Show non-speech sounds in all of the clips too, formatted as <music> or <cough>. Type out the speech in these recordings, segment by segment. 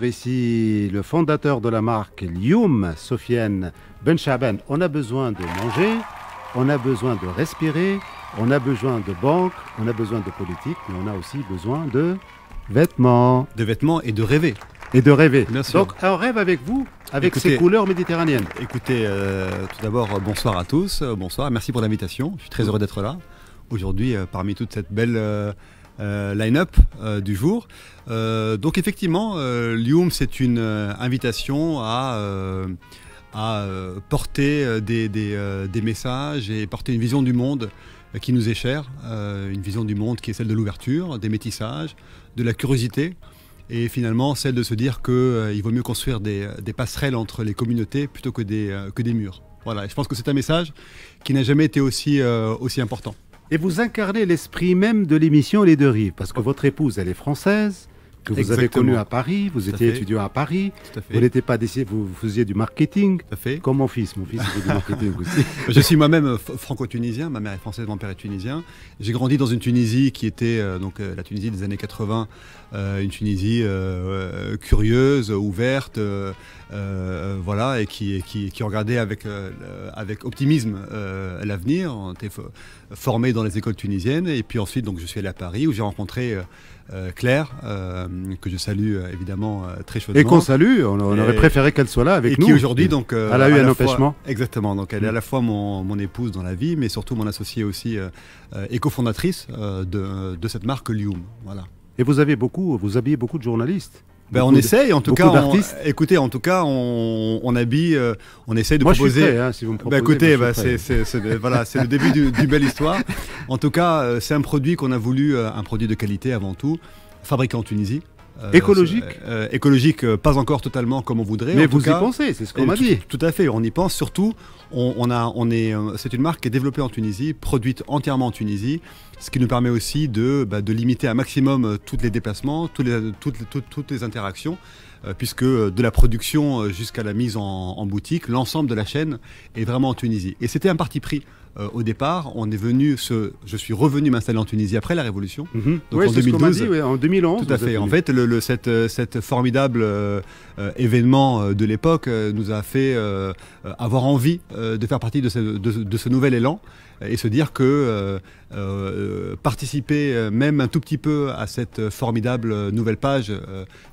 Ici, le fondateur de la marque Lyoum, Sofiane Benchaban. On a besoin de manger, on a besoin de respirer, on a besoin de banque, on a besoin de politique, mais on a aussi besoin de vêtements. De vêtements et de rêver. Et de rêver. Donc, un rêve avec vous, avec ces couleurs méditerranéennes. Écoutez, euh, tout d'abord, euh, bonsoir à tous, euh, bonsoir, merci pour l'invitation. Je suis très heureux d'être là aujourd'hui parmi toute cette belle. Euh, line-up euh, du jour. Euh, donc effectivement, Lium, c'est une invitation à porter des, messages et porter une vision du monde qui nous est chère, une vision du monde qui est celle de l'ouverture, des métissages, de la curiosité, et finalement celle de se dire qu'il vaut mieux construire des, passerelles entre les communautés plutôt que des, que des murs. Voilà, je pense que c'est un message qui n'a jamais été aussi, aussi important. Et vous incarnez l'esprit même de l'émission Les Deux Rives, parce que votre épouse, elle est française, que vous avez connu à Paris, vous étiez étudiant à Paris, vous n'étiez pas décidé, vous faisiez du marketing, fait. comme mon fils, mon fils du marketing <laughs> aussi. Je suis moi-même franco-tunisien, ma mère est française, mon père est tunisien. J'ai grandi dans une Tunisie qui était euh, donc euh, la Tunisie des années 80, euh, une Tunisie curieuse, ouverte, voilà, et qui, qui regardait avec, avec optimisme l'avenir. On était formé dans les écoles tunisiennes, et puis ensuite donc je suis allé à Paris où j'ai rencontré euh, Claire, euh, que je salue euh, évidemment très chaudement. Et qu'on salue, on, aurait préféré qu'elle soit là avec nous. Et qui aujourd'hui, donc. elle a eu un empêchement. exactement, donc elle est à la fois mon, épouse dans la vie, mais surtout mon associée aussi et cofondatrice de, de, cette marque Lium. Voilà. Et vous, avez beaucoup, vous habillez beaucoup de journalistes ben, on essaye, en tout cas. On, écoutez, en tout cas, on, habille, euh, on essaye de moi proposer. Je hein, si vous me écoutez, c'est le début d'une belle histoire. En tout cas, euh, c'est un produit qu'on a voulu, euh, un produit de qualité avant tout, fabriqué en Tunisie. Euh, écologique euh, Écologique, euh, pas encore totalement comme on voudrait. Mais vous y pensez, c'est ce qu'on m'a dit. Tout, à fait, on y pense. Surtout, on, a, on est, c'est une marque qui est développée en Tunisie, produite entièrement en Tunisie, ce qui nous permet aussi de, bah, limiter un maximum tous les déplacements, toutes les, toutes, toutes les interactions. Euh, puisque euh, de la production euh, jusqu'à la mise en, boutique, l'ensemble de la chaîne est vraiment en Tunisie. Et c'était un parti pris au départ. On est venu, je suis revenu m'installer en Tunisie après la Révolution. Mhm. Donc en en 2011. Tout à fait. En fait, le, cette, formidable événement de l'époque nous a fait avoir envie de faire partie de ce nouvel élan et se dire que euh, euh, participer euh, même un tout petit peu à cette formidable nouvelle page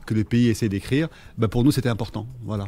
que le pays essaie d'écrire, bah, pour nous c'était important. Voilà.